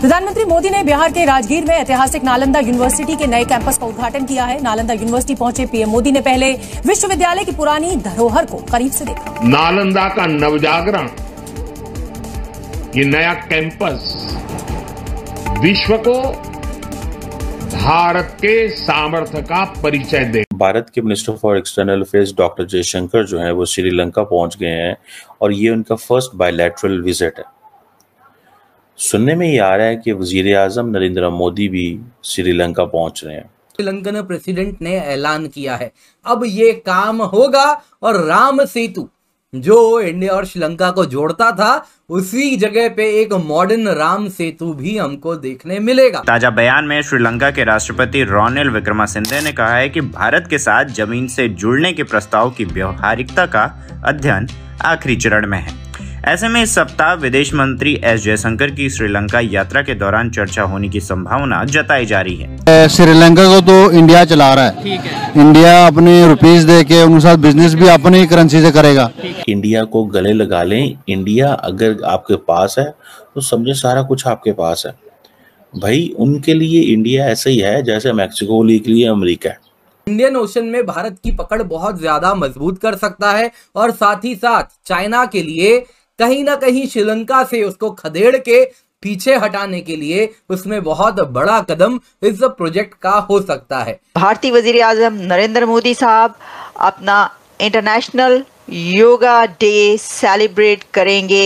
प्रधानमंत्री मोदी ने बिहार के राजगीर में ऐतिहासिक नालंदा यूनिवर्सिटी के नए कैंपस का उद्घाटन किया है नालंदा यूनिवर्सिटी पहुंचे पीएम मोदी ने पहले विश्वविद्यालय की पुरानी धरोहर को करीब से देखा नालंदा का नवजागरण ये नया कैंपस विश्व को भारत के सामर्थ्य का परिचय दे भारत के minister for external affairs doctor Jaishankar जो है वो श्रीलंका पहुंच गए हैं और ये उनका फर्स्ट बायोलैट्रल विजिट है सुनने में ये आ रहा है कि वजीर आजम नरेंद्र मोदी भी श्रीलंका पहुंच रहे हैं श्रीलंकन प्रेसिडेंट ने ऐलान किया है अब ये काम होगा और राम सेतु जो इंडिया और श्रीलंका को जोड़ता था उसी जगह पे एक मॉडर्न राम सेतु भी हमको देखने मिलेगा ताजा बयान में श्रीलंका के राष्ट्रपति रोनिल विक्रमासिंधे ने कहा है कि भारत के साथ जमीन से जुड़ने के प्रस्ताव की व्यवहारिकता का अध्ययन आखिरी चरण में है ऐसे में इस सप्ताह विदेश मंत्री एस जयशंकर की श्रीलंका यात्रा के दौरान चर्चा होने की संभावना जताई जा रही है श्रीलंका को तो इंडिया चला रहा है है इंडिया अपने रुपीज दे के साथ बिजनेस भी अपनी करेंसी से करेगा इंडिया को गले लगा लें इंडिया अगर आपके पास है तो समझे सारा कुछ आपके पास है भाई उनके लिए इंडिया ऐसे ही है जैसे मैक्सिको के लिए अमरीका इंडियन ओशन में भारत की पकड़ बहुत ज्यादा मजबूत कर सकता है और साथ ही साथ चाइना के लिए कहीं ना कहीं श्रीलंका से उसको खदेड़ के पीछे हटाने के लिए उसमें बहुत बड़ा कदम इस प्रोजेक्ट का हो सकता है भारतीय वजीर आजम नरेंद्र मोदी साहब अपना इंटरनेशनल योगा डे सेलिब्रेट करेंगे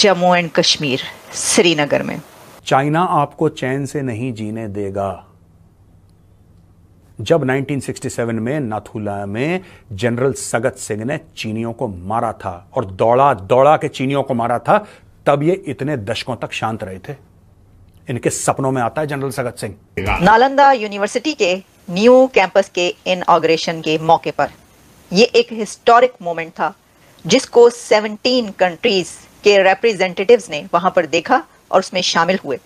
जम्मू एंड कश्मीर श्रीनगर में चाइना आपको चैन से नहीं जीने देगा जब 1967 में नाथुला में जनरल सगत सिंह ने चीनियों को मारा था और दौड़ा दौड़ा के चीनियों को मारा था तब ये इतने दशकों तक शांत रहे थे इनके सपनों में आता है जनरल सगत सिंह नालंदा यूनिवर्सिटी के न्यू कैंपस के इनॉग्रेशन के मौके पर ये एक हिस्टोरिक मोमेंट था जिसको 17 कंट्रीज के रिप्रेजेंटेटिव्स ने वहां पर देखा और उसमें शामिल हुए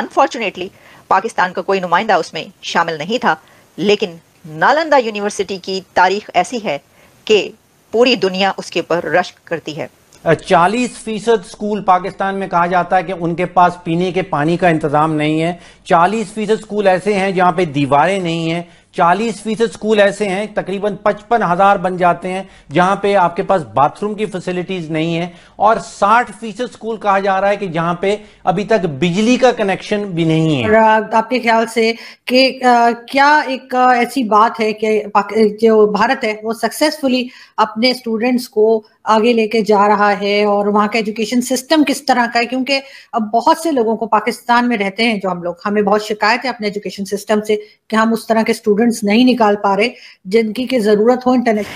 अनफॉर्चुनेटली पाकिस्तान का कोई नुमाइंदा उसमें शामिल नहीं था लेकिन नालंदा यूनिवर्सिटी की तारीख ऐसी है कि पूरी दुनिया उसके ऊपर रश्क करती है चालीस फीसद स्कूल पाकिस्तान में कहा जाता है कि उनके पास पीने के पानी का इंतजाम नहीं है चालीस फीसद स्कूल ऐसे हैं जहां पे दीवारें नहीं हैं 40 फीसद स्कूल ऐसे हैं तकरीबन पचपन हजार बन जाते हैं जहां पे आपके पास बाथरूम की फैसिलिटीज नहीं है और 60 फीसद स्कूल कहा जा रहा है कि जहां पे अभी तक बिजली का कनेक्शन भी नहीं है आपके ख्याल से कि क्या एक ऐसी बात है कि जो भारत है वो सक्सेसफुली अपने स्टूडेंट्स को आगे लेके जा रहा है और वहाँ का एजुकेशन सिस्टम किस तरह का है क्योंकि अब बहुत से लोगों को पाकिस्तान में रहते हैं जो हम लोग हमें बहुत शिकायत है अपने एजुकेशन सिस्टम से कि हम उस तरह के स्टूडेंट स्टूडेंट्स नहीं निकाल पा रहे जिनकी की जरूरत हो इंटरनेट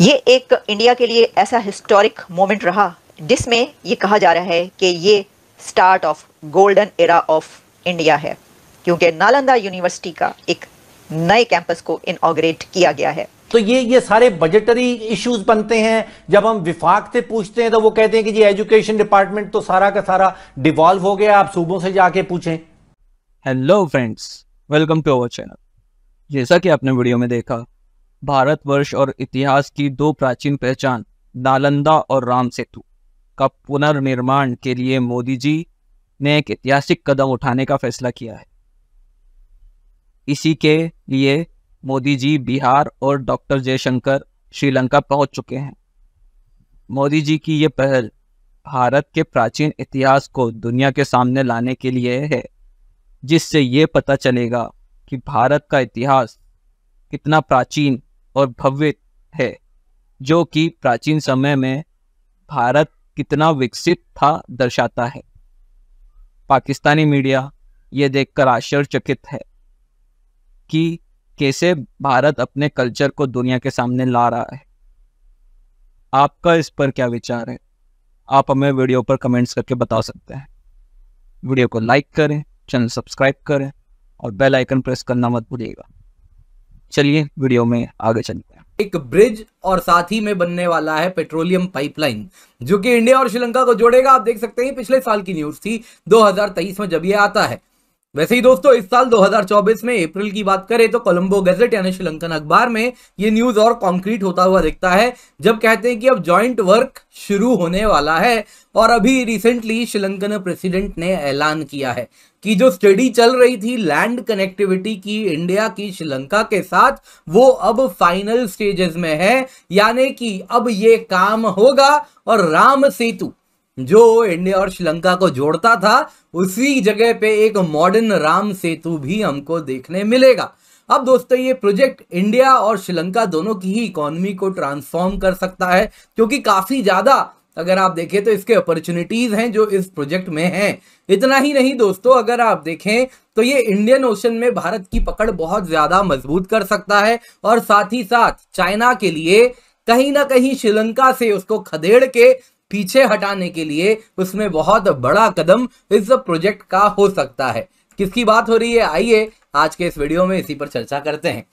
ये एक इंडिया के लिए ऐसा हिस्टोरिक मोमेंट रहा जिसमें ये कहा जा रहा है कि ये start of golden era of India है क्योंकि नालंदा यूनिवर्सिटी का एक नए कैंपस को इनग्रेट किया गया है तो ये ये सारे बजटरी इश्यूज बनते हैं जब हम विफाक से पूछते हैं तो वो कहते हैं कि जी एजुकेशन डिपार्टमेंट तो सारा का सारा डिवॉल्व हो गया आप सूबों से जाके पूछें hello friends welcome to our channel जैसा कि आपने वीडियो में देखा भारतवर्ष और इतिहास की दो प्राचीन पहचान नालंदा और राम सेतु का पुनर्निर्माण के लिए मोदी जी ने एक ऐतिहासिक कदम उठाने का फैसला किया है इसी के लिए मोदी जी बिहार और डॉक्टर जयशंकर श्रीलंका पहुंच चुके हैं मोदी जी की ये पहल भारत के प्राचीन इतिहास को दुनिया के सामने लाने के लिए है जिससे ये पता चलेगा कि भारत का इतिहास कितना प्राचीन और भव्य है जो कि प्राचीन समय में भारत कितना विकसित था दर्शाता है पाकिस्तानी मीडिया ये देखकर आश्चर्यचकित है कि कैसे भारत अपने कल्चर को दुनिया के सामने ला रहा है आपका इस पर क्या विचार है आप हमें वीडियो पर कमेंट्स करके बता सकते हैं वीडियो को लाइक करें चैनल सब्सक्राइब करें और बेल आइकन प्रेस करना मत भूलिएगा चलिए वीडियो में आगे चलते हैं एक ब्रिज और साथ ही में बनने वाला है पेट्रोलियम पाइपलाइन जो कि इंडिया और श्रीलंका को जोड़ेगा आप देख सकते हैं पिछले साल की न्यूज थी 2023 में जब ये आता है वैसे ही दोस्तों इस साल 2024 में अप्रैल की बात करें तो कोलंबो गैजेट यानी श्रीलंकन अखबार में ये न्यूज और कॉन्क्रीट होता हुआ दिखता है जब कहते हैं कि अब जॉइंट वर्क शुरू होने वाला है और अभी रिसेंटली श्रीलंकन प्रेसिडेंट ने ऐलान किया है कि जो स्टडी चल रही थी लैंड कनेक्टिविटी की इंडिया की श्रीलंका के साथ वो अब फाइनल स्टेजेस में है यानी कि अब ये काम होगा और राम सेतु जो इंडिया और श्रीलंका को जोड़ता था उसी जगह पे एक मॉडर्न राम सेतु भी हमको देखने मिलेगा अब दोस्तों ये प्रोजेक्ट इंडिया और श्रीलंका दोनों की ही इकोनॉमी को ट्रांसफॉर्म कर सकता है क्योंकि काफी ज्यादा अगर आप देखें तो इसके अपॉर्चुनिटीज हैं जो इस प्रोजेक्ट में हैं इतना ही नहीं दोस्तों अगर आप देखें तो ये इंडियन ओशन में भारत की पकड़ बहुत ज्यादा मजबूत कर सकता है और साथ ही साथ चाइना के लिए कहीं ना कहीं श्रीलंका से उसको खदेड़ के पीछे हटाने के लिए उसमें बहुत बड़ा कदम इस प्रोजेक्ट का हो सकता है किसकी बात हो रही है आइए आज के इस वीडियो में इसी पर चर्चा करते हैं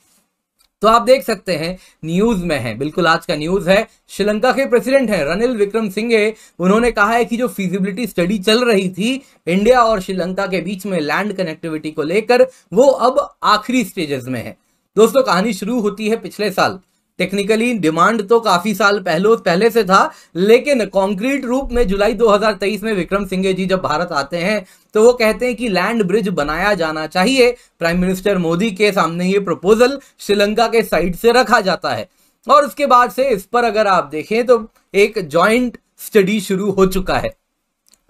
तो आप देख सकते हैं न्यूज में है बिल्कुल आज का न्यूज है श्रीलंका के प्रेसिडेंट हैं रनिल विक्रम सिंघे उन्होंने कहा है कि जो फिजिबिलिटी स्टडी चल रही थी इंडिया और श्रीलंका के बीच में लैंड कनेक्टिविटी को लेकर वो अब आखिरी स्टेजेस में है दोस्तों कहानी शुरू होती है पिछले साल टेक्निकली डिमांड तो काफी साल पहले पहले से था लेकिन कॉन्क्रीट रूप में जुलाई 2023 में विक्रम सिंघे जी जब भारत आते हैं तो वो कहते हैं कि लैंड ब्रिज बनाया जाना चाहिए प्राइम मिनिस्टर मोदी के सामने ये प्रपोजल श्रीलंका के साइड से रखा जाता है और उसके बाद से इस पर अगर आप देखें तो एक ज्वाइंट स्टडी शुरू हो चुका है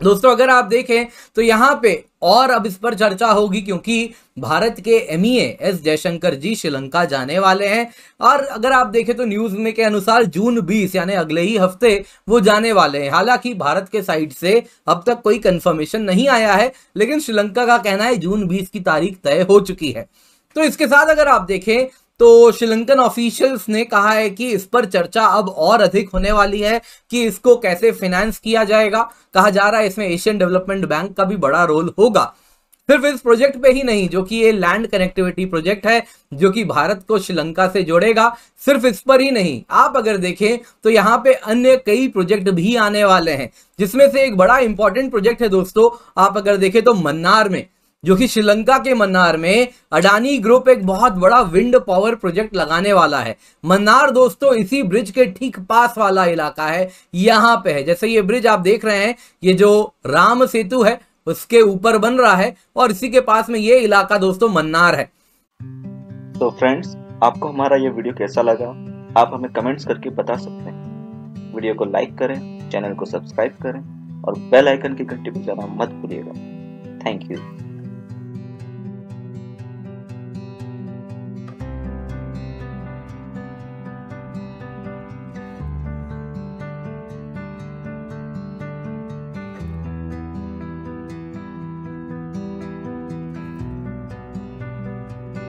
दोस्तों अगर आप देखें तो यहाँ पे और अब इस पर चर्चा होगी क्योंकि भारत के M e S Jaishankar ji Sri Lanka जाने वाले हैं और अगर आप देखें तो न्यूज में के अनुसार जून 20 यानी अगले ही हफ्ते वो जाने वाले हैं हालांकि भारत के साइड से अब तक कोई कंफर्मेशन नहीं आया है लेकिन श्रीलंका का कहना है जून बीस की तारीख तय हो चुकी है तो इसके साथ अगर आप देखें तो श्रीलंकन ऑफिशियल्स ने कहा है कि इस पर चर्चा अब और अधिक होने वाली है कि इसको कैसे फाइनेंस किया जाएगा कहा जा रहा है इसमें एशियन डेवलपमेंट बैंक का भी बड़ा रोल होगा सिर्फ इस प्रोजेक्ट पे ही नहीं जो कि ये लैंड कनेक्टिविटी प्रोजेक्ट है जो कि भारत को श्रीलंका से जोड़ेगा सिर्फ इस पर ही नहीं आप अगर देखें तो यहाँ पे अन्य कई प्रोजेक्ट भी आने वाले हैं जिसमें से एक बड़ा इंपॉर्टेंट प्रोजेक्ट है दोस्तों आप अगर देखें तो मन्नार में जो कि श्रीलंका के मन्नार में अडानी ग्रुप एक बहुत बड़ा विंड पावर प्रोजेक्ट लगाने वाला है मन्नार दोस्तों इसी ब्रिज के ठीक पास वाला इलाका है यहाँ पे है जैसे ये ब्रिज आप देख रहे हैं ये जो राम सेतु है उसके ऊपर बन रहा है और इसी के पास में ये इलाका दोस्तों मन्नार है तो फ्रेंड्स आपको हमारा ये वीडियो कैसा लगा आप हमें कमेंट्स करके बता सकते हैं वीडियो को लाइक करें चैनल को सब्सक्राइब करें और बेल आइकन की घंटी बजाना मत भूलिएगा थैंक यू